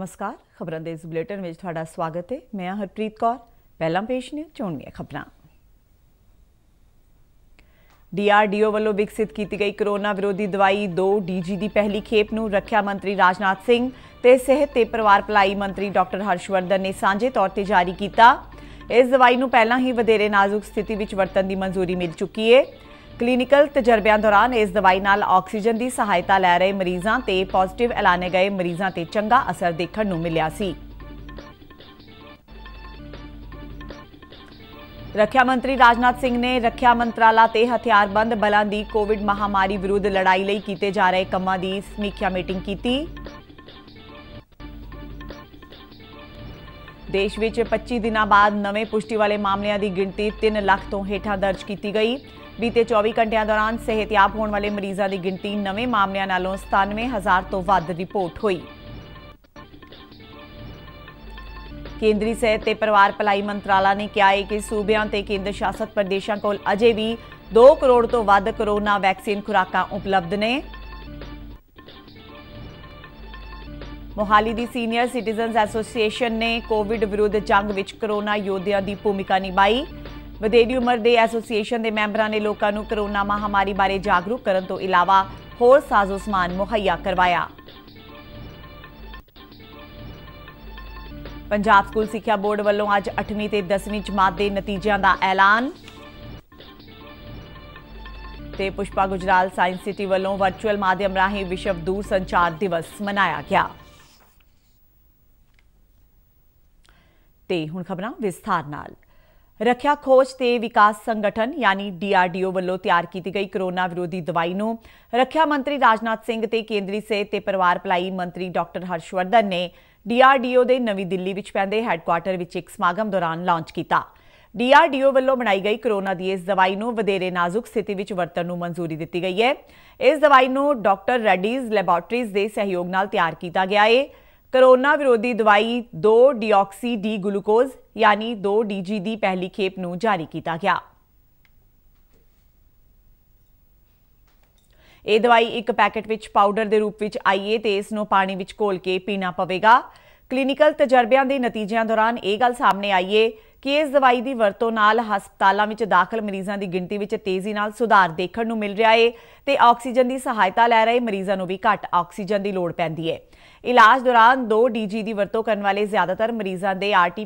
ਨਮਸਕਾਰ ਖਬਰਾਂ ਦੇ ਇਸ ਬੁਲੇਟਿਨ ਵਿੱਚ ਤੁਹਾਡਾ ਸਵਾਗਤ ਹੈ ਮੈਂ ਹਰਪ੍ਰੀਤ ਕੌਰ ਪਹਿਲਾਂ ਪੇਸ਼ ਨੇ ਚੋਣਵੀਆਂ ਖਬਰਾਂ ਡੀਆਰਡੀਓ ਵੱਲੋਂ ਵਿਕਸਿਤ ਕੀਤੀ ਗਈ ਕਰੋਨਾ ਵਿਰੋਧੀ ਦਵਾਈ 2 ਡੀਜੀ ਦੀ ਪਹਿਲੀ ਖੇਪ ਨੂੰ ਰੱਖਿਆ ਮੰਤਰੀ ਰਾਜਨਾਥ ਸਿੰਘ ਤੇ ਸਿਹਤ ਤੇ ਪਰਿਵਾਰ ਭਲਾਈ ਮੰਤਰੀ ਡਾਕਟਰ ਹਰਸ਼ਵਰਧਨ ਨੇ ਸਾਂਝੇ ਤੌਰ ਤੇ ਜਾਰੀ ਕੀਤਾ ਇਸ ਦਵਾਈ ਨੂੰ ਪਹਿਲਾਂ ਹੀ ਵਧੇਰੇ ਨਾਜ਼ੁਕ ਸਥਿਤੀ ਵਿੱਚ ਵਰਤਣ ਦੀ ਮਨਜ਼ੂਰੀ ਮਿਲ ਚੁੱਕੀ ਹੈ ਕਲੀਨਿਕਲ ਤਜਰਬਿਆਂ ਦੌਰਾਨ ਇਸ ਦਵਾਈ ਨਾਲ ਆਕਸੀਜਨ ਦੀ ਸਹਾਇਤਾ ਲੈ ਰਹੇ ਮਰੀਜ਼ਾਂ ਤੇ ਪੋਜ਼ਿਟਿਵ ਐਲਾਨੇ ਗਏ ਮਰੀਜ਼ਾਂ ਤੇ ਚੰਗਾ ਅਸਰ ਦੇਖਣ ਨੂੰ ਮਿਲਿਆ ਸੀ ਰੱਖਿਆ ਮੰਤਰੀ ਰਾਜਨਾਥ ਸਿੰਘ ਨੇ ਰੱਖਿਆ ਮੰਤਰਾਲਾ ਤੇ ਹਥਿਆਰਬੰਦ ਬਲਾਂ ਦੀ ਕੋਵਿਡ ਮਹਾਮਾਰੀ ਵਿਰੁੱਧ ਲੜਾਈ ਲਈ ਕੀਤੇ ਜਾ ਰਹੇ ਕੰਮਾਂ ਦੀ ਸਮੀਖਿਆ ਮੀਟਿੰਗ ਕੀਤੀ ਦੇਸ਼ ਵਿੱਚ 25 ਦਿਨਾਂ ਬਾਅਦ ਨਵੇਂ ਪੁਸ਼ਟੀ ਵਾਲੇ ਮਾਮਲਿਆਂ ਦੀ ਗਿਣਤੀ 3 ਲੱਖ ਤੋਂ ਹੇਠਾਂ ਦਰਜ ਕੀਤੀ ਗਈ ਬੀਤੇ 24 ਘੰਟਿਆਂ ਦੌਰਾਨ ਸਿਹਤਯਾਬ ਹੋਣ ਵਾਲੇ ਮਰੀਜ਼ਾਂ ਦੀ ਗਿਣਤੀ ਨਵੇਂ ਮਾਮਲਿਆਂ ਨਾਲੋਂ 97000 ਤੋਂ ਵੱਧ ਰਿਪੋਰਟ ਹੋਈ ਕੇਂਦਰੀ ਸਿਹਤ ਤੇ ਪਰਿਵਾਰ ਭਲਾਈ ਮੰਤਰਾਲਾ ਨੇ ਕਿਹਾ ਹੈ ਕਿ ਸੂਬਿਆਂ ਤੇ ਕੇਂਦਰ ਸ਼ਾਸਤ ਪ੍ਰਦੇਸ਼ਾਂ ਕੋਲ ਅਜੇ ਵੀ 2 ਕਰੋੜ ਤੋਂ ਵੱਧ ਕਰੋਨਾ ਵੈਕਸੀਨ ਖੁਰਾਕਾਂ ਉਪਲਬਧ ਨੇ ਮੋਹਾਲੀ ਦੀ ਸੀਨੀਅਰ ਸਿਟੀਜ਼ਨਸ ਐਸੋਸੀਏਸ਼ਨ ਨੇ ਕੋਵਿਡ ਵਿਰੁੱਧ ਜੰਗ ਵਿੱਚ ਕਰੋਨਾ ਯੋਧਿਆਂ ਦੀ ਭੂਮਿਕਾ ਨਿਭਾਈ ਵਧੇਰੀ ਉਮਰ ਦੇ ਐਸੋਸੀਏਸ਼ਨ ਦੇ ਮੈਂਬਰਾਂ ਨੇ ਲੋਕਾਂ ਨੂੰ ਕਰੋਨਾ ਮਹਾਮਾਰੀ ਬਾਰੇ ਜਾਗਰੂਕ ਕਰਨ ਤੋਂ ਇਲਾਵਾ ਹੋਰ ਸਾਜ਼ੋ ਸਮਾਨ ਮੁਹੱਈਆ ਕਰਵਾਇਆ ਪੰਜਾਬ ਸਕੂਲ ਸਿੱਖਿਆ ਬੋਰਡ ਵੱਲੋਂ ਅੱਜ 8ਵੀਂ ਤੇ 10ਵੀਂ ਜਮਾਤ ਦੇ ਨਤੀਜਿਆਂ ਦਾ ਐਲਾਨ ਤੇ ਪੁਸ਼ਪਾ ਗੁਜਰਾਲ ਸਾਇੰਸ ਸਿਟੀ ਵੱਲੋਂ ਵਰਚੁਅਲ ਮਾਧਿਅਮ ਰਾਹੀਂ ਵਿਸ਼ਵ ਦੂਰ ਸੰਚਾਰ ਦਿਵਸ ਮਨਾਇਆ ਗਿਆ ਤੇ ਹੁਣ ਖਬਰਾਂ ਵਿਸਥਾਰ ਨਾਲ ਰੱਖਿਆ ਖੋਜ ਤੇ ਵਿਕਾਸ ਸੰਗਠਨ ਯਾਨੀ ਡੀਆਰਡੀਓ ਵੱਲੋਂ ਤਿਆਰ ਕੀਤੀ ਗਈ ਕਰੋਨਾ ਵਿਰੋਧੀ ਦਵਾਈ ਨੂੰ ਰੱਖਿਆ ਮੰਤਰੀ ਰਾਜਨਾਥ ਸਿੰਘ ਤੇ ਕੇਂਦਰੀ ਸਿਹਤ ਤੇ ਪਰਿਵਾਰ ਭਲਾਈ ਮੰਤਰੀ ਡਾਕਟਰ ਹਰਸ਼ਵਰਧਨ ਨੇ ਡੀਆਰਡੀਓ ਦੇ ਨਵੀਂ ਦਿੱਲੀ ਵਿੱਚ ਪੈਂਦੇ ਹੈੱਡਕੁਆਰਟਰ ਵਿੱਚ ਇੱਕ ਸਮਾਗਮ ਦੌਰਾਨ ਲਾਂਚ ਕੀਤਾ ਡੀਆਰਡੀਓ ਵੱਲੋਂ ਬਣਾਈ ਗਈ ਕਰੋਨਾ ਦੀ ਇਸ ਦਵਾਈ ਨੂੰ ਵਧੇਰੇ ਨਾਜ਼ੁਕ ਸਥਿਤੀ ਵਿੱਚ ਵਰਤਣ ਨੂੰ ਮਨਜ਼ੂਰੀ ਦਿੱਤੀ ਗਈ ਹੈ ਇਸ ਦਵਾਈ ਨੂੰ ਡਾਕਟਰ ਰੈਡੀਜ਼ ਲੈਬੋਰਟਰੀਜ਼ ਦੇ ਸਹਿਯੋਗ ਨਾਲ ਤਿਆਰ ਕੀਤਾ ਗਿਆ ਹੈ ਕਰੋਨਾ ਵਿਰੋਧੀ ਦਵਾਈ 2 ਡੀਆਕਸੀ ਡੀ ਗਲੂਕੋਜ਼ ਯਾਨੀ 2 ਡੀਜੀ ਦੀ ਪਹਿਲੀ ਖੇਪ ਨੂੰ ਜਾਰੀ ਕੀਤਾ ਗਿਆ ਇਹ ਦਵਾਈ ਇੱਕ ਪੈਕੇਟ ਵਿੱਚ ਪਾਊਡਰ ਦੇ ਰੂਪ ਵਿੱਚ ਆਈ ਹੈ ਤੇ ਇਸ ਨੂੰ ਪਾਣੀ ਵਿੱਚ ਘੋਲ ਕੇ ਪੀਣਾ ਪਵੇਗਾ ਕਲੀਨਿਕਲ ਤਜਰਬਿਆਂ ਦੇ ਨਤੀਜਿਆਂ ਦੌਰਾਨ ਇਹ ਗੱਲ ਸਾਹਮਣੇ ਆਈ ਹੈ ਕਿ ਇਸ ਦਵਾਈ ਦੀ ਵਰਤੋਂ ਨਾਲ ਹਸਪਤਾਲਾਂ ਵਿੱਚ ਦਾਖਲ ਮਰੀਜ਼ਾਂ ਦੀ ਗਿਣਤੀ ਵਿੱਚ ਤੇਜ਼ੀ ਨਾਲ ਸੁਧਾਰ ਦੇਖਣ ਨੂੰ ਮਿਲ ਰਿਹਾ ਹੈ ਤੇ ਆਕਸੀਜਨ ਦੀ ਸਹਾਇਤਾ ਲੈ ਰਹੇ ਮਰੀਜ਼ਾਂ ਨੂੰ ਵੀ ਘੱਟ ਆਕਸੀਜਨ ਦੀ ਲੋੜ ਪੈਂਦੀ ਹੈ ਇਲਾਜ ਦੌਰਾਨ 2 ਡੀਜੀ ਦੀ ਵਰਤੋਂ ਕਰਨ ਵਾਲੇ ਜ਼ਿਆਦਾਤਰ ਮਰੀਜ਼ਾਂ ਦੇ ਆਰਟੀ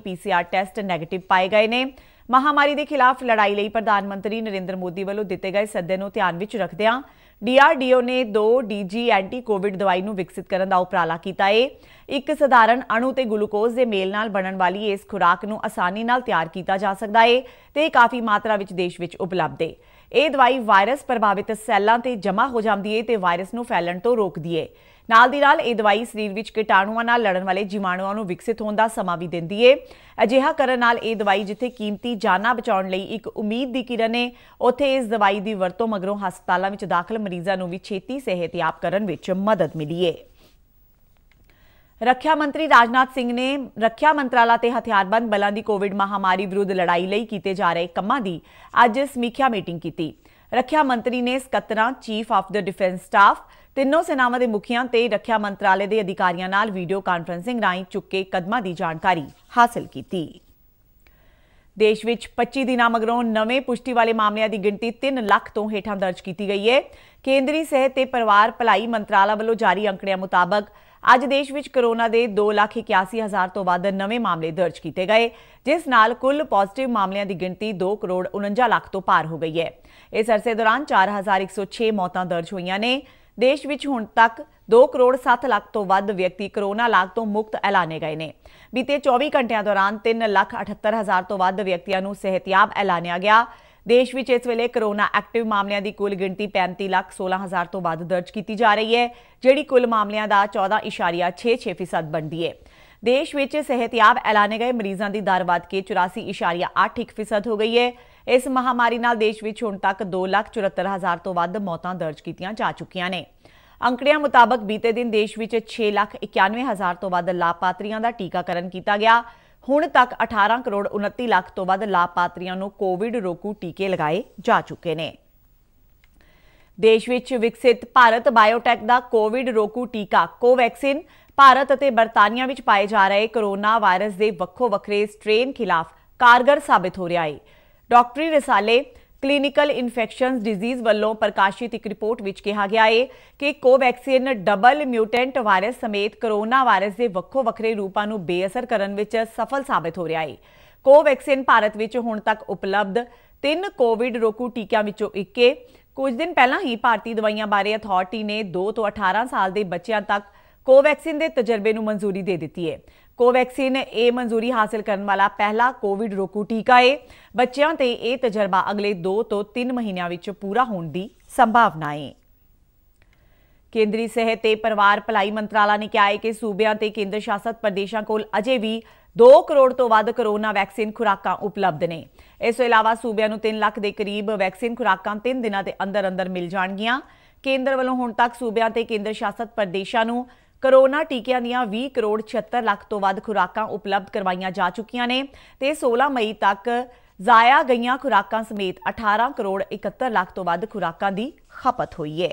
ਟੈਸਟ ਨੈਗੇਟਿਵ ਪਾਏ ਗਏ ਨੇ ਮਹਾਮਾਰੀ ਦੇ ਖਿਲਾਫ ਲੜਾਈ ਲਈ ਪ੍ਰਧਾਨ ਮੰਤਰੀ ਨਰਿੰਦਰ ਮੋਦੀ ਵੱਲੋਂ ਦਿੱਤੇ ਗਏ ਸੱਦੇ ਨੂੰ ਧਿਆਨ ਵਿੱਚ ਰੱਖਦਿਆਂ ਡੀਆਰਡੀਓ ਨੇ 2 ਡੀਜੀ ਐਂਟੀ ਕੋਵਿਡ ਦਵਾਈ ਨੂੰ ਵਿਕਸਿਤ ਕਰਨ ਦਾ ਉਪਰਾਲਾ ਕੀਤਾ ਹੈ ਇੱਕ ਸਧਾਰਨ ਅਣੂ ਤੇ ਗਲੂਕੋਜ਼ ਦੇ ਮੇਲ ਨਾਲ ਬਣਨ ਵਾਲੀ ਇਸ ਖੁਰਾਕ ਨੂੰ ਆਸਾਨੀ ਨਾਲ ਤਿਆਰ ਕੀਤਾ ਜਾ ਸਕਦਾ ਹੈ ਤੇ ਕਾਫੀ ਮਾਤਰਾ ਵਿੱਚ ਦੇਸ਼ ਵਿੱਚ ਉਪਲਬਧ ਹੈ ਇਹ ਦਵਾਈ ਵਾਇਰਸ ਪ੍ਰਭਾਵਿਤ ਸੈੱਲਾਂ ਤੇ ਜਮ੍ਹਾਂ ਹੋ ਜਾਂਦੀ ਹੈ ਤੇ ਵਾਇਰਸ ਨੂੰ ਫੈਲਣ ਤੋਂ ਰੋਕਦੀ ਹੈ ਨਾਲ ਦੀ ਨਾਲ ਇਹ ਦਵਾਈ ਸਰੀਰ ਵਿੱਚ ਕੀਟਾਣੂਆਂ ਨਾਲ ਲੜਨ ਵਾਲੇ ਜੀਵਾਣੂਆਂ ਨੂੰ ਵਿਕਸਿਤ ਹੋਣ ਦਾ ਸਮਾਂ ਵੀ ਦਿੰਦੀ ਹੈ ਅਜਿਹਾ ਕਰਨ ਨਾਲ ਇਹ ਦਵਾਈ ਜਿੱਥੇ ਕੀਮਤੀ ਜਾਨਾਂ ਬਚਾਉਣ ਲਈ ਇੱਕ ਉਮੀਦ ਦੀ ਕਿਰਨ ਹੈ ਉੱਥੇ ਇਸ ਦਵਾਈ ਦੀ ਵਰਤੋਂ ਮਗਰੋਂ ਹਸਪਤਾਲਾਂ ਵਿੱਚ ਦਾਖਲ ਮਰੀਜ਼ਾਂ ਨੂੰ ਵੀ ਛੇਤੀ ਸਿਹਤਯਾਬ ਕਰਨ ਵਿੱਚ ਮਦਦ ਮਿਲੀ ਹੈ ਰੱਖਿਆ ਮੰਤਰੀ ਰਾਜਨਾਥ ਸਿੰਘ ਨੇ ਰੱਖਿਆ ਮੰਤਰਾਲਾ ਤੇ ਹਥਿਆਰਬੰਦ ਬਲਾਂ ਦੀ ਕੋਵਿਡ ਮਹਾਮਾਰੀ ਵਿਰੁੱਧ ਲੜਾਈ ਲਈ ਕੀਤੇ ਜਾ ਰਹੇ ਕੰਮਾਂ ਦੀ ਅੱਜ ਸਮੀਖਿਆ ਮੀਟਿੰਗ ਕੀਤੀ ਰੱਖਿਆ ਮੰਤਰੀ ਨੇ ਸਕੱਤਰਾਂ chief of the defence staff ਤਿੰਨੋਂ ਸੈਨਾਵਾਂ ਦੇ ਮੁਖੀਆਂ ਤੇ ਰੱਖਿਆ ਮੰਤਰਾਲੇ ਦੇ ਅਧਿਕਾਰੀਆਂ ਨਾਲ ਵੀਡੀਓ ਕਾਨਫਰੰਸਿੰਗ ਰਾਹੀਂ ਚੁੱਕੇ ਕਦਮਾਂ ਦੀ ਜਾਣਕਾਰੀ ਹਾਸਲ ਕੀਤੀ ਦੇਸ਼ ਵਿੱਚ 25 ਦਿਨਾਂ ਮਗਰੋਂ ਨਵੇਂ ਪੁਸ਼ਟੀ ਵਾਲੇ ਮਾਮਲਿਆਂ ਦੀ ਗਿਣਤੀ 3 ਲੱਖ ਤੋਂ ਹੇਠਾਂ ਦਰਜ ਕੀਤੀ ਗਈ ਹੈ ਕੇਂਦਰੀ ਸਿਹਤ ਤੇ ਪਰਿਵਾਰ ਭਲਾਈ ਮੰਤਰਾਲਾ ਵੱਲੋਂ ਜਾਰੀ ਅੰਕੜਿਆਂ ਮੁਤਾਬਕ ਅੱਜ ਦੇਸ਼ ਵਿੱਚ ਕੋਰੋਨਾ ਦੇ 281000 ਤੋਂ ਵੱਧ ਨਵੇਂ ਮਾਮਲੇ ਦਰਜ ਕੀਤੇ ਗਏ ਜਿਸ ਨਾਲ ਕੁੱਲ ਪੋਜ਼ਿਟਿਵ ਮਾਮਲਿਆਂ ਦੀ ਗਿਣਤੀ 2 ਕਰੋੜ 49 ਲੱਖ ਤੋਂ ਪਾਰ ਹੋ ਗਈ ਹੈ ਇਸ ਅਰਸੇ ਦੌਰਾਨ 4106 ਮੌਤਾਂ ਦਰਜ ਹੋਈਆਂ ਨੇ ਦੇਸ਼ ਵਿੱਚ ਹੁਣ ਤੱਕ 2 ਕਰੋੜ 7 ਲੱਖ ਤੋਂ ਵੱਧ ਵਿਅਕਤੀ ਕਰੋਨਾ ਲਾਗ ਤੋਂ ਮੁਕਤ ਐਲਾਨੇ ਗਏ ਨੇ ਬੀਤੇ 24 ਘੰਟਿਆਂ ਦੌਰਾਨ 3 ਲੱਖ 78000 ਤੋਂ ਵੱਧ ਵਿਅਕਤੀਆਂ ਨੂੰ ਸਿਹਤਯਾਬ ਐਲਾਨਿਆ ਗਿਆ ਦੇਸ਼ ਵਿੱਚ ਇਸ ਵੇਲੇ ਕਰੋਨਾ ਐਕਟਿਵ ਮਾਮਲਿਆਂ ਦੀ ਕੁੱਲ ਗਿਣਤੀ 35 ਲੱਖ 16 ਹਜ਼ਾਰ ਤੋਂ ਵੱਧ ਦਰਜ ਕੀਤੀ ਜਾ ਰਹੀ ਹੈ ਜਿਹੜੀ ਕੁੱਲ ਮਾਮਲਿਆਂ ਦਾ 14.66% ਬਣਦੀ ਹੈ ਦੇਸ਼ ਵਿੱਚ ਸਿਹਤਯਾਬ ਐਲਾਨੇ ਗਏ ਮਰੀਜ਼ਾਂ ਦੀ ਦਰ ਵਧ ਕੇ 84.81% ਹੋ ਗਈ ਹੈ ਇਸ ਮਹਾਮਾਰੀ ਨਾਲ ਦੇਸ਼ ਵਿੱਚ ਹੁਣ ਤੱਕ 2,74,000 ਤੋਂ ਵੱਧ ਮੌਤਾਂ ਦਰਜ ਕੀਤੀਆਂ ਜਾ ਚੁੱਕੀਆਂ ਨੇ ਅੰਕੜਿਆਂ ਮੁਤਾਬਕ ਬੀਤੇ ਦਿਨ ਦੇਸ਼ ਵਿੱਚ 6,91,000 ਤੋਂ ਵੱਧ ਲਾਭਪਾਤਰੀਆਂ ਦਾ ਟੀਕਾਕਰਨ ਕੀਤਾ ਗਿਆ ਹੁਣ ਤੱਕ 18 ਕਰੋੜ 29 ਲੱਖ ਤੋਂ ਵੱਧ ਲਾਭਪਾਤਰੀਆਂ ਨੂੰ ਕੋਵਿਡ ਰੋਕੂ ਟੀਕੇ ਲਗਾਏ ਜਾ ਚੁੱਕੇ ਨੇ ਦੇਸ਼ ਵਿੱਚ ਵਿਕਸਿਤ ਭਾਰਤ ਬਾਇਓਟੈਕ ਦਾ ਕੋਵਿਡ ਰੋਕੂ ਟੀਕਾ ਕੋਵੈਕਸਿਨ ਭਾਰਤ ਅਤੇ ਬਰਤਾਨੀਆ ਵਿੱਚ ਪਾਏ ਜਾ ਰਹੇ ਕਰੋਨਾ ਵਾਇਰਸ ਦੇ ਵੱਖੋ ਵੱਖਰੇ ਸਟ੍ਰੇਨ ਖਿਲਾਫ ਕਾਰਗਰ ਸਾਬਤ ਹੋ ਰਿਹਾ ਹੈ ਡਾਕਟਰੀ ਰਸਾਲੇ ਕਲੀਨਿਕਲ ਇਨਫੈਕਸ਼ਨਸ ਡਿਜ਼ੀਜ਼ ਵੱਲੋਂ ਪ੍ਰਕਾਸ਼ਿਤ ਇੱਕ ਰਿਪੋਰਟ ਵਿੱਚ ਕਿਹਾ ਗਿਆ ਹੈ ਕਿ ਕੋਵੈਕਸਿਨ ਡਬਲ ਮਿਊਟੈਂਟ ਵਾਇਰਸ ਸਮੇਤ ਕਰੋਨਾ ਵਾਇਰਸ ਦੇ ਵੱਖੋ ਵੱਖਰੇ ਰੂਪਾਂ ਨੂੰ ਬੇਅਸਰ ਕਰਨ ਵਿੱਚ ਸਫਲ ਸਾਬਤ ਹੋ ਰਿਹਾ ਹੈ ਕੋਵੈਕਸਿਨ ਭਾਰਤ ਵਿੱਚ ਹੁਣ ਤੱਕ ਉਪਲਬਧ ਤਿੰਨ ਕੋਵਿਡ ਰੋਕੂ ਟੀਕਿਆਂ ਵਿੱਚੋਂ ਇੱਕ ਹੈ ਕੁਝ ਦਿਨ ਪਹਿਲਾਂ ਹੀ ਭਾਰਤੀ ਦਵਾਈਆਂ ਬਾਰੇ ਅਥਾਰਟੀ ਨੇ 2 ਤੋਂ 18 ਸਾਲ ਦੇ ਬੱਚਿਆਂ ਤੱਕ ਕੋਵੈਕਸਿਨ ਦੇ ਤਜਰਬੇ ਨੂੰ ਮਨਜ਼ੂਰੀ ਦੇ ਦਿੱਤੀ ਹੈ ਕੋਵੈਕਸਿਨ ਇਹ ਮਨਜ਼ੂਰੀ ਹਾਸਲ ਕਰਨ ਵਾਲਾ ਪਹਿਲਾ ਕੋਵਿਡ ਰੋਕੂ ਟੀਕਾ ਹੈ ਬੱਚਿਆਂ ਤੇ ਇਹ ਤਜਰਬਾ ਅਗਲੇ 2 ਤੋਂ 3 ਮਹੀਨਿਆਂ ਵਿੱਚ ਪੂਰਾ ਹੋਣ ਦੀ ਸੰਭਾਵਨਾ ਹੈ ਕੇਂਦਰੀ ਸਿਹਤ ਤੇ ਪਰਿਵਾਰ ਭਲਾਈ ਮੰਤਰਾਲਾ ਨੇ ਕਿਹਾ ਹੈ ਕਿ ਸੂਬਿਆਂ ਤੇ ਕੇਂਦਰ ਸ਼ਾਸਤ ਪ੍ਰਦੇਸ਼ਾਂ ਕੋਲ ਅਜੇ ਵੀ 2 ਕਰੋੜ ਤੋਂ ਵੱਧ ਕਰੋਨਾ ਵੈਕਸੀਨ ਖੁਰਾਕਾਂ ਉਪਲਬਧ ਨੇ ਇਸ ਤੋਂ ਇਲਾਵਾ ਸੂਬਿਆਂ ਨੂੰ 3 ਲੱਖ ਦੇ ਕਰੀਬ ਵੈਕਸੀਨ ਖੁਰਾਕਾਂ 3 ਦਿਨਾਂ ਦੇ ਅੰਦਰ ਅੰਦਰ ਮਿਲ ਜਾਣਗੀਆਂ ਕੇਂਦਰ ਵੱਲੋਂ ਹੁਣ ਤੱਕ ਸੂਬਿਆਂ ਤੇ ਕੇਂਦਰ ਸ਼ਾਸਤ ਪ੍ਰਦੇਸ਼ਾਂ ਨੂੰ ਕਰੋਨਾ ਟੀਕਿਆਂ ਦੀਆਂ 20 ਕਰੋੜ 76 ਲੱਖ ਤੋਂ ਵੱਧ ਖੁਰਾਕਾਂ ਉਪਲਬਧ ਕਰਵਾਈਆਂ ਜਾ ਚੁੱਕੀਆਂ ਨੇ ਤੇ 16 ਮਈ ਤੱਕ ਜ਼ਾਇਆ ਗਈਆਂ ਖੁਰਾਕਾਂ ਸਮੇਤ 18 ਕਰੋੜ 71 ਲੱਖ ਤੋਂ ਵੱਧ ਖੁਰਾਕਾਂ ਦੀ ਖਪਤ ਹੋਈ ਹੈ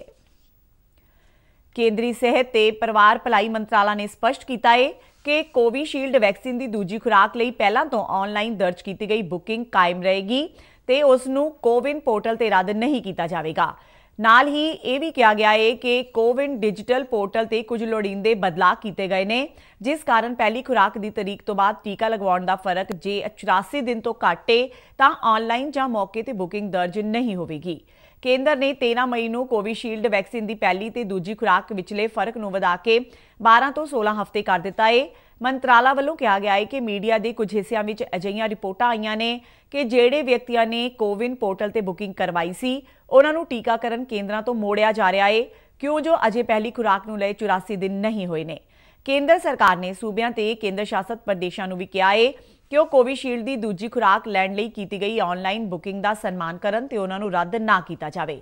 ਕੇਂਦਰੀ ਸਿਹਤ ਤੇ ਪਰਿਵਾਰ ਭਲਾਈ ਮੰਤਰਾਲਾ ਨੇ ਸਪਸ਼ਟ ਕੀਤਾ ਹੈ ਕਿ ਕੋਵਿਸ਼ੀਲਡ ਵੈਕਸੀਨ ਦੀ ਦੂਜੀ ਖੁਰਾਕ ਲਈ ਪਹਿਲਾਂ ਤੋਂ ਆਨਲਾਈਨ ਦਰਜ ਕੀਤੀ ਗਈ ਬੁਕਿੰਗ ਕਾਇਮ ਰਹੇਗੀ ਤੇ ਉਸ ਨੂੰ ਕੋਵਿਨ ਪੋਰਟਲ ਤੇ ਰੱਦ ਨਹੀਂ ਕੀਤਾ ਜਾਵੇਗਾ ਨਾਲ ਹੀ ਇਹ ਵੀ ਕਿਹਾ ਗਿਆ ਹੈ ਕਿ ਕੋਵਿਨ ਡਿਜੀਟਲ ਪੋਰਟਲ ਤੇ ਕੁਝ ਲੋੜੀਂਦੇ ਬਦਲਾਅ ਕੀਤੇ ਗਏ ਨੇ ਜਿਸ ਕਾਰਨ ਪਹਿਲੀ ਖੁਰਾਕ ਦੀ ਤਾਰੀਖ ਤੋਂ ਬਾਅਦ ਟੀਕਾ ਲਗਵਾਉਣ ਦਾ ਫਰਕ ਜੇ 84 ਦਿਨ ਤੋਂ ਘਟੇ ਤਾਂ ਆਨਲਾਈਨ ਜਾਂ ਮੌਕੇ ਤੇ ਬੁਕਿੰਗ ਦਰਜ ਨਹੀਂ ਹੋਵੇਗੀ ਕੇਂਦਰ ਨੇ 13 ਮਈ ਨੂੰ ਕੋਵਿਸ਼ੀਲਡ ਵੈਕਸੀਨ ਦੀ ਪਹਿਲੀ ਤੇ ਦੂਜੀ ਖੁਰਾਕ ਵਿਚਲੇ ਫਰਕ ਨੂੰ ਵਧਾ ਕੇ 12 ਤੋਂ 16 ਹਫ਼ਤੇ ਕਰ ਦਿੱਤਾ ਹੈ ਮੰਤਰਾਲਾ ਵੱਲੋਂ ਕਿਹਾ ਗਿਆ ਹੈ ਕਿ ਮੀਡੀਆ ਦੇ ਕੁਝ ਹਿੱਸਿਆਂ ਵਿੱਚ ਅਜਈਆਂ ਰਿਪੋਰਟਾਂ ਆਈਆਂ ਨੇ ਕਿ ਜਿਹੜੇ ਵਿਅਕਤੀਆਂ ਨੇ ਕੋਵਿਨ ਪੋਰਟਲ ਤੇ ਬੁਕਿੰਗ ਕਰਵਾਈ ਸੀ ਉਹਨਾਂ ਨੂੰ ਟੀਕਾਕਰਨ ਕੇਂਦਰਾਂ ਤੋਂ ਮੋੜਿਆ ਜਾ ਰਿਹਾ ਹੈ ਕਿਉਂ ਜੋ ਅਜੇ ਪਹਿਲੀ ਖੁਰਾਕ ਨੂੰ ਲਏ 84 ਦਿਨ ਨਹੀਂ ਹੋਏ ਨੇ ਕੇਂਦਰ ਸਰਕਾਰ ਨੇ ਸੂਬਿਆਂ ਤੇ ਕੇਂਦਰ ਸ਼ਾਸਤ ਪ੍ਰਦੇਸ਼ਾਂ ਨੂੰ ਵੀ ਕਿਹਾ ਹੈ ਕਿ ਉਹ ਕੋਵਿਸ਼ੀਲਡ ਦੀ ਦੂਜੀ ਖੁਰਾਕ ਲੈਣ ਲਈ ਕੀਤੀ ਗਈ ਆਨਲਾਈਨ ਬੁਕਿੰਗ ਦਾ ਸਨਮਾਨ ਕਰਨ ਤੇ ਉਹਨਾਂ ਨੂੰ ਰੱਦ ਨਾ ਕੀਤਾ ਜਾਵੇ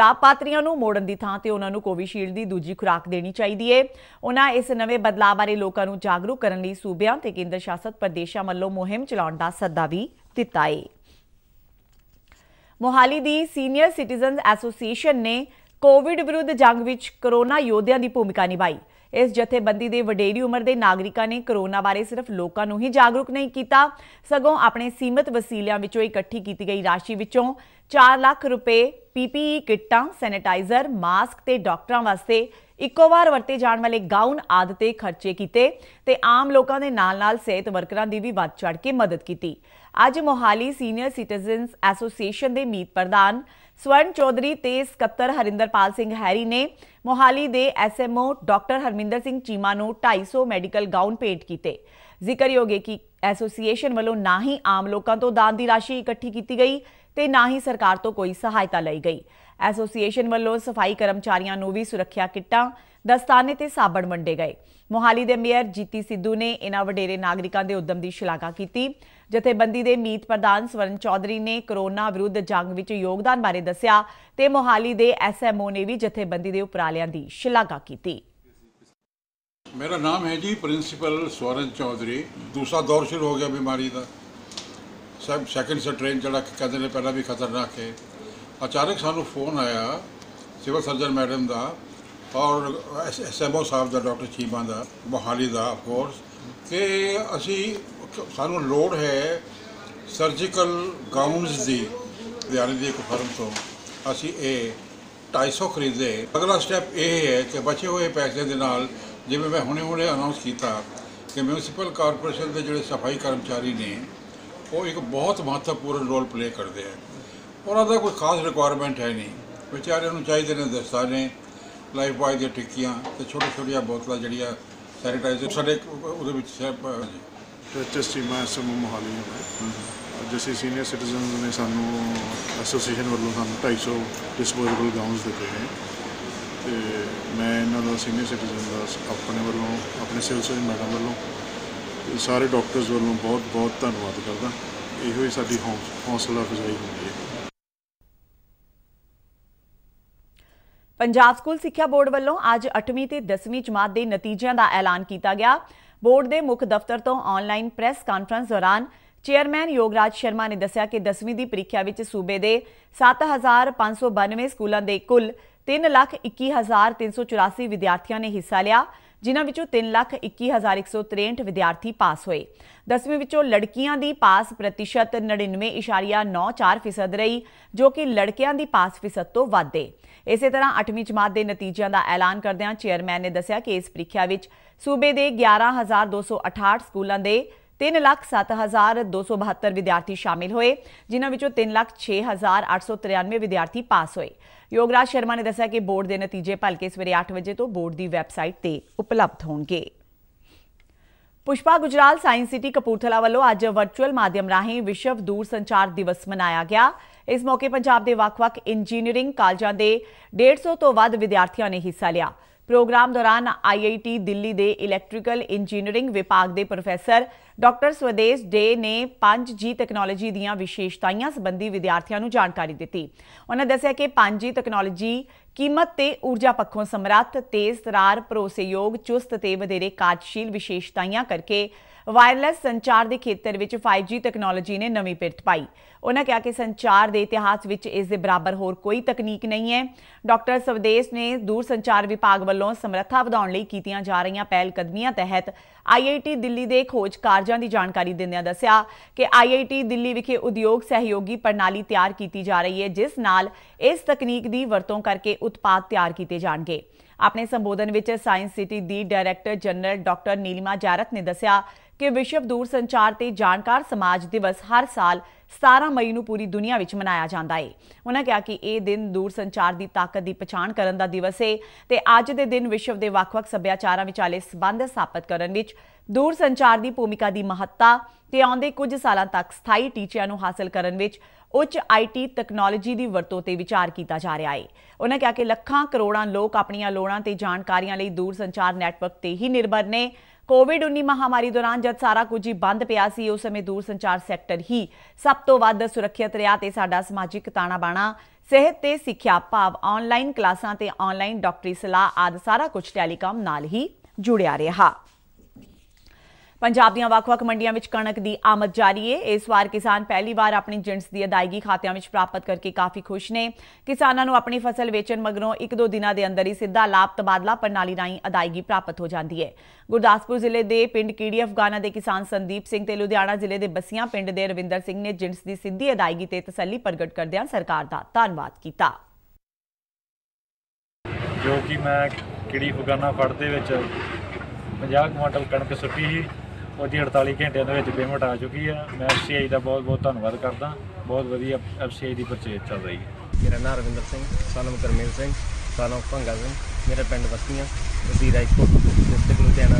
ਲਾਭਪਾਤਰੀਆਂ ਨੂੰ ਮੋੜਨ ਦੀ ਥਾਂ ਤੇ ਉਹਨਾਂ ਨੂੰ ਕੋਵਿਸ਼ੀਲਡ ਦੀ ਦੂਜੀ ਖੁਰਾਕ ਦੇਣੀ ਚਾਹੀਦੀ ਏ ਉਹਨਾਂ ਇਸ ਨਵੇਂ ਬਦਲਾਅ ਬਾਰੇ ਲੋਕਾਂ ਨੂੰ ਜਾਗਰੂਕ ਕਰਨ ਲਈ ਸੂਬਿਆਂ ਤੇ ਕੇਂਦਰ ਸ਼ਾਸਤ ਪ੍ਰਦੇਸ਼ਾਂ ਵੱਲੋਂ ਮੁਹਿੰਮ ਚਲਾਉਣ ਦਾ ਸੱਦਾ ਵੀ ਦਿੱਤਾ ਏ ਮੋਹਾਲੀ ਦੀ ਸੀਨੀਅਰ ਸਿਟੀਜ਼ਨਸ ਐਸੋਸੀਏਸ਼ਨ ਨੇ ਕੋਵਿਡ ਵਿਰੁੱਧ ਜੰਗ ਵਿੱਚ ਕਰੋਨਾ ਯੋਧਿਆਂ ਦੀ ਭੂਮਿਕਾ ਨਿਭਾਈ ਇਸ ਜਥੇਬੰਦੀ ਦੇ ਵਡੇਰੀ ਉਮਰ ਦੇ ਨਾਗਰਿਕਾਂ ਨੇ ਕਰੋਨਾ ਬਾਰੇ ਸਿਰਫ ਲੋਕਾਂ ਨੂੰ ਹੀ ਜਾਗਰੂਕ ਨਹੀਂ ਕੀਤਾ ਸਗੋਂ ਆਪਣੇ ਸੀਮਤ ਵਸੀਲਿਆਂ ਵਿੱਚੋਂ ਇਕੱਠੀ ਕੀਤੀ ਗਈ ਰਾਸ਼ੀ ਵਿੱਚੋਂ 4 ਲੱਖ ਰੁਪਏ ਪੀਪੀਈ ਕਿੱਟਾਂ ਸੈਨੀਟਾਈਜ਼ਰ ਮਾਸਕ ਤੇ ਡਾਕਟਰਾਂ ਵਾਸਤੇ ਇੱਕੋ ਵਾਰ ਵਰਤੇ ਜਾਣ ਵਾਲੇ ਗਾਊਨ ਆਦਿ ਤੇ ਖਰਚੇ ਕੀਤੇ ਤੇ ਆਮ ਲੋਕਾਂ ਦੇ ਨਾਲ-ਨਾਲ ਸਿਹਤ ਵਰਕਰਾਂ ਦੀ ਵੀ ਵੱਧ ਚੜ ਕੇ ਮਦਦ ਕੀਤੀ ਅੱਜ ਮੋਹਾਲੀ ਸੀਨੀਅਰ ਸਿਟੀਜ਼ਨਸ ਐਸੋਸੀਏਸ਼ਨ ਦੇ ਮੀਤ ਪ੍ਰਧਾਨ ਸਵਰਨ ਚੌਧਰੀ ਤੇ ਸਕੱਤਰ ਹਰਿੰਦਰਪਾਲ ਸਿੰਘ ਹੈਰੀ ਨੇ ਮੋਹਾਲੀ ਦੇ ਐਸਐਮਓ ਡਾਕਟਰ ਹਰਮਿੰਦਰ ਸਿੰਘ ਚੀਮਾ ਨੂੰ 250 ਮੈਡੀਕਲ ਗਾਊਨ ਭੇਟ ਕੀਤੇ ਜ਼ਿਕਰਯੋਗ ਹੈ ਕਿ ਐਸੋਸੀਏਸ਼ਨ ਵੱਲੋਂ ਨਾ ਹੀ ਆਮ ਲੋਕਾਂ ਤੋਂ ਦਾਨ ਦੀ ਰਾਸ਼ੀ ਇਕੱਠੀ ਕੀਤੀ ਗਈ ਤੇ ਨਾ ਹੀ ਸਰਕਾਰ ਤੋਂ ਕੋਈ ਸਹਾਇਤਾ ਲਈ ਗਈ ਐਸੋਸੀਏਸ਼ਨ ਵੱਲੋਂ ਸਫਾਈ ਕਰਮਚਾਰੀਆਂ ਨੂੰ ਵੀ ਸੁਰੱਖਿਆ ਕਿੱਟਾਂ ਦਸਤਾਨੇ ਤੇ ਸਾਬਣ ਵੰਡੇ ਗਏ ਮੋਹਾਲੀ ਦੇ ਮੇਅਰ ਜੀਤੀ ਸਿੱਧੂ ਨੇ ਇਹਨਾਂ ਵਡੇਰੇ ਨਾਗਰਿਕਾਂ ਦੇ ਉਦਮ ਦੀ ਸ਼ਲਾਘਾ ਕੀਤੀ ਜਥੇਬੰਦੀ ਦੇ ਮੀਤ ਪ੍ਰਧਾਨ ਸਵਰਨ ਚੌਧਰੀ ਨੇ ਕਰੋਨਾ ਵਿਰੁੱਧ ਜੰਗ ਵਿੱਚ ਯੋਗਦਾਨ ਬਾਰੇ ਦੱਸਿਆ ਤੇ ਮੋਹਾਲੀ ਦੇ ਐਸਐਮਓ ਨੇ ਵੀ ਜਥੇਬੰਦੀ ਦੇ ਉਪਰਾਲਿਆਂ ਦੀ ਸ਼ਲਾਘਾ ਕੀਤੀ ਮੇਰਾ ਨਾਮ ਹੈ ਜੀ ਪ੍ਰਿੰਸੀਪਲ ਸਵਰਨ ਚੌਧਰੀ ਦੂਸਰਾ ਦੌਰ ਸ਼ੁਰੂ ਹੋ ਗਿਆ ਬਿਮਾਰੀ ਦਾ ਸਭ ਸੈਕਿੰਡ ਸਟ੍ਰੇਨ ਜਿਹੜਾ ਕਹਿੰਦੇ ਨੇ ਪਹਿਲਾਂ ਵੀ ਖਤਰਨਾਕ ਹੈ ਅਚਾਨਕ ਸਾਨੂੰ ਫੋਨ ਆਇਆ ਸਿਵਲ ਸਰਜਨ ਮੈਡਮ ਦਾ ਔਰ ਐਸਐਮਓ ਸਾਹਿਬ ਦਾ ਡਾਕਟਰ ਚੀਮਾ ਦਾ ਮੋਹਾਲੀ ਦਾ ਆਫ ਕੋਰਸ ਕਿ ਅਸੀਂ ਸਾਨੂੰ ਲੋੜ ਹੈ ਸਰਜੀਕਲ ਗਾਊਨਸ ਦੀ ਵਿਆਰੀ ਦੀ ਇੱਕ ਫਰਮ ਤੋਂ ਅਸੀਂ ਇਹ 250 ਖਰੀਦੇ ਅਗਲਾ ਸਟੈਪ ਇਹ ਹੈ ਕਿ ਬਚੇ ਹੋਏ ਪੈਸੇ ਦੇ ਨਾਲ ਜਿਵੇਂ ਮੈਂ ਹੁਣੇ ਹੁਣੇ ਅਨਾਉਂਸ ਕੀਤਾ ਕਿ ਮਿਊਨਿਸਪਲ ਕਾਰਪੋਰੇਸ਼ਨ ਦੇ ਜਿਹੜੇ ਸਫਾਈ ਕਰਮਚਾਰੀ ਨੇ ਉਹ ਇੱਕ ਬਹੁਤ ਮਹੱਤਵਪੂਰਨ ਰੋਲ ਪਲੇ ਕਰਦੇ ਆ ਉਹਨਾਂ ਦਾ ਕੋਈ ਖਾਸ ਰਿਕੁਆਇਰਮੈਂਟ ਹੈ ਨਹੀਂ ਵਿਚਾਰਿਆਂ ਨੂੰ ਚਾਹੀਦੇ ਨੇ ਦਸਤਾਨੇ ਲਾਈਫ ਬॉय ਦੀਆਂ ਟਿੱਕੀਆਂ ਤੇ ਛੋਟੇ ਛੋਟੀਆਂ ਬੋਤਲਾਂ ਜਿਹੜੀਆਂ ਸੈਨੀਟਾਈਜ਼ਰ ਸਾਡੇ ਉਹਦੇ ਵਿੱਚ ਟੈਸਟੀ ਮੈਂ ਸਮੂਹ ਮੋਹਾਲੀ ਹਾਂ ਅੱਜ ਅਸੀਂ ਸੀਨੀਅਰ ਸਿਟੀਜ਼ਨਸ ਨੇ ਸਾਨੂੰ ਐਸੋਸੀਏਸ਼ਨ ਵੱਲੋਂ ਸਾਨੂੰ 250 ਡਿਸਪੋਜ਼ੇਬਲ ਗਾਊਨਸ ਦਿੱਤੇ ਨੇ ਤੇ ਮੈਂ ਇਹਨਾਂ ਦਾ ਸੀਨੀਅਰ ਸਿਟੀਜ਼ਨ ਦਾ ਆਪਣੇ ਵੱਲੋਂ ਆਪਣੇ ਸਿਵਲ ਮੈਡਮ ਵੱਲੋਂ ਸਾਰੇ ਡਾਕਟਰਸ ਵੱਲੋਂ ਬਹੁਤ ਬਹੁਤ ਧੰਨਵਾਦ ਕਰਦਾ ਇਹੋ ਹੀ ਸਾਡੀ ਹੌਸਲਾ ਫਜ਼ਾਈ ਹੁੰਦੀ ਹੈ ਪੰਜਾਬ ਸਕੂਲ ਸਿੱਖਿਆ ਬੋਰਡ ਵੱਲੋਂ ਅੱਜ 8ਵੀਂ ਤੇ 10ਵੀਂ ਜਮਾਤ ਦੇ ਨਤੀਜਿਆਂ ਦਾ ਐਲਾਨ ਕੀਤਾ ਗਿਆ ਬੋਰਡ ਦੇ ਮੁੱਖ ਦਫ਼ਤਰ ਤੋਂ ਆਨਲਾਈਨ ਪ੍ਰੈਸ ਕਾਨਫਰੰਸ ਦੌਰਾਨ ਚੇਅਰਮੈਨ ਯੋਗਰਾਜ ਸ਼ਰਮਾ ਨੇ ਦੱਸਿਆ ਕਿ 10ਵੀਂ ਦੀ ਪ੍ਰੀਖਿਆ ਵਿੱਚ ਸੂਬੇ ਦੇ 7592 ਸਕੂਲਾਂ ਦੇ ਕੁੱਲ 3,21,384 ਵਿਦਿਆਰਥੀਆਂ ਨੇ ਹਿੱਸਾ ਲਿਆ ਜਿਨ੍ਹਾਂ ਵਿੱਚੋਂ 321163 ਵਿਦਿਆਰਥੀ ਪਾਸ ਹੋਏ 10ਵੀਂ ਵਿੱਚੋਂ ਲੜਕੀਆਂ ਦੀ ਪਾਸ ਪ੍ਰਤੀਸ਼ਤ 99.94% ਰਹੀ ਜੋ ਕਿ ਲੜਕਿਆਂ ਦੀ ਪਾਸ ਫੀਸਦ ਤੋਂ ਵੱਧ ਹੈ ਇਸੇ ਤਰ੍ਹਾਂ 8ਵੀਂ ਜਮਾਤ ਦੇ ਨਤੀਜਿਆਂ ਦਾ ਐਲਾਨ ਕਰਦਿਆਂ ਚੇਅਰਮੈਨ ਨੇ ਦੱਸਿਆ ਕਿ ਇਸ ਪ੍ਰੀਖਿਆ ਵਿੱਚ ਸੂਬੇ ਦੇ 11268 ਸਕੂਲਾਂ ਦੇ 3,07,272 ਵਿਦਿਆਰਥੀ ਸ਼ਾਮਿਲ ਹੋਏ ਜਿਨ੍ਹਾਂ ਵਿੱਚੋਂ 3,06,893 ਵਿਦਿਆਰਥੀ ਪਾਸ ਹੋਏ ਯੋਗਰਾਜ ਸ਼ਰਮਾ ਨੇ ਦੱਸਿਆ ਕਿ ਬੋਰਡ ਦੇ ਨਤੀਜੇ ਭਲਕੇ ਸਵੇਰੇ 8 ਵਜੇ ਤੋਂ ਬੋਰਡ ਦੀ ਵੈਬਸਾਈਟ ਤੇ ਉਪਲਬਧ ਹੋਣਗੇ ਪੁਸ਼ਪਾ ਗੁਜਰਾਲ ਸਾਇੰਸ ਸਿਟੀ ਕਪੂਰਥਲਾ ਵੱਲੋਂ ਅੱਜ ਵਰਚੁਅਲ ਮਾਧਿਅਮ ਰਾਹੀਂ ਵਿਸ਼ਵ ਦੂਰ ਸੰਚਾਰ ਦਿਵਸ ਮਨਾਇਆ ਗਿਆ ਇਸ ਮੌਕੇ ਪੰਜਾਬ ਦੇ ਵੱਖ-ਵੱਖ ਇੰਜੀਨੀਅਰਿੰਗ ਕਾਲਜਾਂ ਦੇ 150 ਤੋਂ ਵੱਧ ਵਿਦਿਆਰਥੀਆਂ ਨੇ ਹਿੱਸਾ ਲਿਆ ਪ੍ਰੋਗਰਾਮ ਦੌਰਾਨ ਆਈਆਈਟੀ ਦਿੱਲੀ ਦੇ ਇਲੈਕਟ੍ਰੀਕਲ ਇੰਜੀਨੀਅਰਿੰਗ ਵਿਭਾਗ ਦੇ ਪ੍ਰੋਫੈਸਰ ਡਾਕਟਰ ਸਵਦੇਸ਼ ਡੇ ਨੇ 5G ਟੈਕਨੋਲੋਜੀ ਦੀਆਂ ਵਿਸ਼ੇਸ਼ਤਾਵਾਂ ਸੰਬੰਧੀ ਵਿਦਿਆਰਥੀਆਂ ਨੂੰ ਜਾਣਕਾਰੀ ਦਿੱਤੀ ਉਹਨਾਂ ਦੱਸਿਆ ਕਿ 5G ਟੈਕਨੋਲੋਜੀ ਕੀਮਤ ਤੇ ਊਰਜਾ ਪੱਖੋਂ ਸਮਰੱਥ ਤੇਜ਼ ਤਰਾਰ ਭਰੋਸੇਯੋਗ ਚੁਸਤ ਤੇ ਵਧੇਰੇ ਕਾਰਜਸ਼ੀਲ ਵਿਸ਼ੇਸ਼ਤਾਵਾਂ ਕਰਕੇ ਵਾਇਰਲੈਸ ਸੰਚਾਰ ਦੇ ਖੇਤਰ ਵਿੱਚ 5G ਟੈਕਨੋਲੋਜੀ ਨੇ ਨਵੀਂ ਪਿਰਤ ਪਾਈ ਉਹਨਾਂ ਕਿਹਾ ਕਿ ਸੰਚਾਰ ਦੇ ਇਤਿਹਾਸ ਵਿੱਚ ਇਸ ਦੇ ਬਰਾਬਰ ਹੋਰ ਕੋਈ ਤਕਨੀਕ ਨਹੀਂ ਹੈ ਡਾਕਟਰ ਸਵਦੇਸ਼ ਨੇ ਦੂਰ ਸੰਚਾਰ ਵਿਭਾਗ ਵੱਲੋਂ ਸਮਰੱਥਾ ਵਧਾਉਣ ਲਈ ਕੀਤੀਆਂ ਜਾ ਰਹੀਆਂ ਪਹਿਲ ਕਦਮੀਆਂ ਤਹਿਤ ਆਈਆਈਟੀ ਦਿੱਲੀ ਦੇ ਖੋਜ ਕਾਰਜਾਂ ਦੀ ਜਾਣਕਾਰੀ ਦਿੰਦਿਆਂ ਦੱਸਿਆ ਕਿ ਆਈਆਈਟੀ ਦਿੱਲੀ ਵਿਖੇ ਉਦਯੋਗ ਸਹਿਯੋਗੀ ਪ੍ਰਣਾਲੀ ਤਿਆਰ ਕੀਤੀ ਜਾ ਰਹੀ ਹੈ ਜਿਸ ਨਾਲ ਇਸ ਤਕਨੀਕ ਦੀ ਵਰਤੋਂ ਕਰਕੇ ਉਤਪਾਦ ਤਿਆਰ ਕੀਤੇ ਜਾਣਗੇ ਆਪਣੇ ਸੰਬੋਧਨ ਵਿੱਚ ਸਾਇੰਸ ਸਿਟੀ ਦੀ director general doctor Neelima Jerath ਨੇ ਦੱਸਿਆ ਕਿ ਵਿਸ਼ਵ ਦੂਰ ਸੰਚਾਰ ਤੇ ਜਾਣਕਾਰ ਸਮਾਜ ਦਿਵਸ ਹਰ ਸਾਲ 17 ਮਈ ਨੂੰ ਪੂਰੀ ਦੁਨੀਆ ਵਿੱਚ ਮਨਾਇਆ ਜਾਂਦਾ ਹੈ ਉਹਨਾਂ ਕਿਹਾ ਕਿ ਇਹ ਦਿਨ ਦੂਰ ਸੰਚਾਰ ਦੀ ਤਾਕਤ ਦੀ ਪਛਾਣ ਕਰਨ ਦਾ ਦਿਵਸ ਹੈ ਤੇ ਅੱਜ ਦੇ ਦਿਨ ਵਿਸ਼ਵ ਦੇ ਵੱਖ-ਵੱਖ ਸੱਭਿਆਚਾਰਾਂ ਵਿਚਾਲੇ ਸਬੰਧ ਸਥਾਪਿਤ ਕਰਨ ਵਿੱਚ ਦੂਰ ਸੰਚਾਰ ਦੀ ਭੂਮਿਕਾ ਦੀ ਮਹੱਤਤਾ ਤੇ ਆਉਂਦੇ ਕੁਝ ਸਾਲਾਂ ਤੱਕ ਸਥਾਈ ਟੀਚਿਆਂ ਨੂੰ ਹਾਸਲ ਕਰਨ ਵਿੱਚ ਉੱਚ ਆਈਟੀ ਟੈਕਨੋਲੋਜੀ ਦੀ ਵਰਤੋਂ ਤੇ ਵਿਚਾਰ ਕੀਤਾ ਜਾ ਰਿਹਾ ਹੈ ਉਹਨਾਂ ਕਿਹਾ ਕਿ ਲੱਖਾਂ ਕਰੋੜਾਂ ਲੋਕ ਆਪਣੀਆਂ ਲੋੜਾਂ ਤੇ ਜਾਣਕਾਰੀਆਂ ਲਈ ਦੂਰ ਸੰਚਾਰ ਨੈਟਵਰਕ ਤੇ ਹੀ ਨਿਰਭਰ ਨੇ ਕੋਵਿਡ-19 ਮਹਾਮਾਰੀ ਦੌਰਾਨ ਜਦ ਸਾਰਾ ਕੁਝ ਹੀ ਬੰਦ ਪਿਆ ਸੀ ਉਸ ਸਮੇਂ ਦੂਰ ਸੰਚਾਰ ਸੈਕਟਰ ਹੀ ਸਭ ਤੋਂ ਵੱਧ ਸੁਰੱਖਿਅਤ ਰਿਹਾ ਤੇ ਸਾਡਾ ਸਮਾਜਿਕ ਤਾਣਾ-ਬਾਣਾ ਸਿਹਤ ਤੇ ਸਿੱਖਿਆ ਭਾਵ ਆਨਲਾਈਨ ਕਲਾਸਾਂ ਤੇ ਆਨਲਾਈਨ ਡਾਕਟਰੀ ਸਲਾਹ ਆਦ ਸਾਰਾ ਕੁਝ ਟੈਲੀਕਾਮ ਨਾਲ ਹੀ ਜੁੜਿਆ ਰਿਹਾ ਪੰਜਾਬ ਦੀਆਂ ਵੱਖ-ਵੱਖ ਮੰਡੀਆਂ ਵਿੱਚ ਕਣਕ ਦੀ ਆਮਦ ਜਾਰੀ ਹੈ ਇਸ ਵਾਰ ਕਿਸਾਨ ਪਹਿਲੀ ਵਾਰ ਆਪਣੀ ਜਿੰਸ ਦੀ ਅਦਾਇਗੀ ਖਾਤਿਆਂ ਵਿੱਚ ਪ੍ਰਾਪਤ ਕਰਕੇ ਕਾਫੀ ਖੁਸ਼ ਨੇ ਕਿਸਾਨਾਂ ਨੂੰ ਆਪਣੀ ਫਸਲ ਵੇਚਣ ਮਗਰੋਂ ਇੱਕ ਦੋ ਦਿਨਾਂ ਦੇ ਅੰਦਰ ਹੀ ਸਿੱਧਾ ਲਾਭ ਤਬਾਦਲਾ ਪ੍ਰਣਾਲੀ ਰਾਹੀਂ ਅਦਾਇਗੀ ਪ੍ਰਾਪਤ ਹੋ ਜਾਂਦੀ ਹੈ ਗੁਰਦਾਸਪੁਰ ਜ਼ਿਲ੍ਹੇ ਦੇ ਪਿੰਡ ਕੀੜੀ ਅਫਗਾਨਾ ਦੇ ਕਿਸਾਨ ਸੰਦੀਪ ਸਿੰਘ ਤੇ ਲੁਧਿਆਣਾ ਜ਼ਿਲ੍ਹੇ ਦੇ ਬਸੀਆਂ ਪਿੰਡ ਦੇ ਰਵਿੰਦਰ ਸਿੰਘ ਨੇ ਜਿੰਸ ਦੀ ਸਿੱਧੀ ਅਦਾਇਗੀ ਤੇ ਤਸੱਲੀ ਪ੍ਰਗਟ ਕਰਦਿਆਂ ਸਰਕਾਰ ਦਾ ਧੰਨਵਾਦ ਕੀਤਾ ਜੋ ਕਿ ਮੈਂ ਕਿੜੀ ਫਗਾਨਾ ਫੜ ਦੇ ਵਿੱਚ 50 ਕੁਇੰਟਲ ਕਣਕ ਸੁੱਟੀ ਸੀ ਉਹਦੀ 48 ਘੰਟਿਆਂ ਦੇ ਵਿੱਚ ਪੇਮੈਂਟ ਆ ਚੁੱਕੀ ਆ ਮੈਂ ਐਫਸੀਆਈ ਦਾ ਬਹੁਤ ਬਹੁਤ ਧੰਨਵਾਦ ਕਰਦਾ ਬਹੁਤ ਵਧੀਆ ਐਫਸੀਆਈ ਦੀ ਪਰਚੇਜ ਚੱਲ ਰਹੀ ਹੈ ਮੇਰਾ ਨਾਮ ਰਵਿੰਦਰ ਸਿੰਘ ਸਾਨੂੰ ਕਰਮੇਲ ਸਿੰਘ ਸਾਨੂੰ ਭੰਗਾ ਸਿੰਘ ਮੇਰਾ ਪਿੰਡ ਵਸਨੀਆ ਬਸੀ ਰਾਜਕੋਟ ਡਿਸਟ੍ਰਿਕਟ ਲੁਧਿਆਣਾ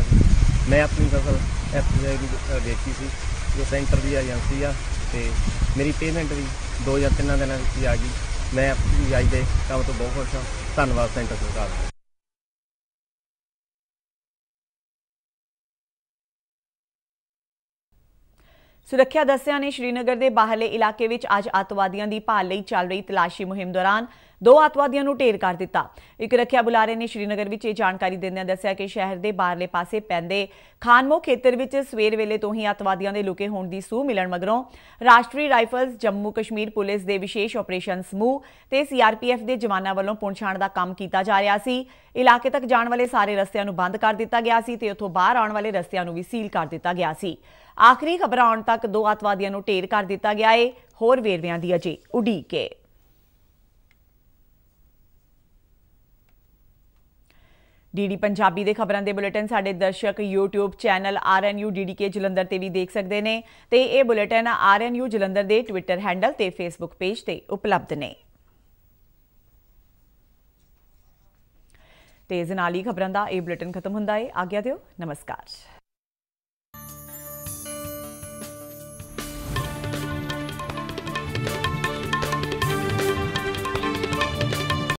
ਮੈਂ ਆਪਣੀ ਫਸਲ ਐਫਸੀਆਈ ਦੀ ਵੇਚੀ ਸੀ ਜੋ ਸੈਂਟਰ ਦੀ ਏਜੰਸੀ ਆ ਤੇ ਮੇਰੀ ਪੇਮੈਂਟ ਵੀ 2 3 ਦਿਨਾਂ ਵਿੱਚ ਆ ਗਈ ਮੈਂ ਆਪਣੀ ਆਈ ਦੇ ਕੰਮ ਤੋਂ ਬਹੁਤ ਖੁਸ਼ ਹਾਂ ਧੰਨਵਾਦ ਸੈਂਟਰ ਸਰਕਾਰ ਦਾ ਸੁਰੱਖਿਆ ਦਸਿਆਂ ਨੇ ਸ਼੍ਰੀਨਗਰ ਦੇ ਬਾਹਰਲੇ ਇਲਾਕੇ ਵਿੱਚ ਅੱਜ ਆਤਵਾਦੀਆਂ ਦੀ ਭਾਲ ਲਈ ਚੱਲ ਰਹੀ ਤਲਾਸ਼ੀ ਮੁਹਿੰਮ ਦੌਰਾਨ ਦੋ ਆਤਵਾਦੀਆਂ ਨੂੰ ਢੇਰ ਕਰ ਦਿੱਤਾ ਇੱਕ ਰੱਖਿਆ ਬੁਲਾਰੇ ਨੇ ਸ਼੍ਰੀਨਗਰ ਵਿੱਚ ਇਹ ਜਾਣਕਾਰੀ ਦਿੰਦਿਆਂ ਦੱਸਿਆ ਕਿ ਸ਼ਹਿਰ ਦੇ ਬਾਹਰਲੇ ਪਾਸੇ ਪੈਂਦੇ ਖਾਨਮੋ ਖੇਤਰ ਵਿੱਚ ਸਵੇਰ ਵੇਲੇ ਤੋਂ ਹੀ ਆਤਵਾਦੀਆਂ ਦੇ ਲੁਕੇ ਹੋਣ ਦੀ ਸੂਹ ਮਿਲਣ ਮਗਰੋਂ ਰਾਸ਼ਟਰੀ ਰਾਈਫਲਸ ਜੰਮੂ ਕਸ਼ਮੀਰ ਪੁਲਿਸ ਦੇ ਵਿਸ਼ੇਸ਼ ਆਪਰੇਸ਼ਨ ਸਮੂਹ ਤੇ ਸੀਆਰਪੀਐਫ ਦੇ ਜਵਾਨਾਂ ਵੱਲੋਂ ਪੁੰਛਾਣ ਦਾ ਕੰਮ ਕੀਤਾ ਜਾ ਰਿਹਾ ਸੀ ਇਲਾਕੇ ਤੱਕ ਜਾਣ ਵਾਲੇ ਸਾਰੇ ਰਸਤਿਆਂ ਨੂੰ ਬੰਦ ਕਰ ਦਿੱਤਾ ਗਿਆ ਸੀ ਤੇ ਉੱਥੋਂ ਬਾਹਰ ਆਉਣ ਵਾਲੇ ਰਸਤਿਆਂ ਨੂੰ ਵੀ ਸੀਲ ਕਰ ਦਿੱਤਾ ਗਿਆ ਸੀ ਆਖਰੀ ਖਬਰ ਆਉਣ ਤੱਕ ਦੋ ਆਤਵਾਦੀਆਂ ਨੂੰ ਢੇਰ ਕਰ ਦਿੱਤਾ ਗਿਆ ਏ ਹੋਰ ਵੇਰਵਿਆਂ ਦੀ ਅਜੇ ਉਡੀਕ ਏ ਡੀਡੀ ਪੰਜਾਬੀ ਦੇ ਖਬਰਾਂ ਦੇ ਬੁਲੇਟਿਨ ਸਾਡੇ ਦਰਸ਼ਕ YouTube channel RNU DDK Jalandhar ਤੇ ਵੀ ਦੇਖ ਸਕਦੇ ਨੇ ਤੇ ਇਹ ਬੁਲੇਟਿਨ RNU ਜਲੰਧਰ ਦੇ ਟਵਿੱਟਰ ਹੈਂਡਲ ਤੇ ਫੇਸਬੁੱਕ ਪੇਜ ਤੇ ਉਪਲਬਧ ਨੇ ਤੇ ਇਸ ਨਾਲ ਹੀ ਖਬਰਾਂ ਦਾ ਇਹ ਬੁਲੇਟਿਨ ਖਤਮ ਹੁੰਦਾ ਹੈ ਆਗਿਆ ਦਿਓ ਨਮਸਕਾਰ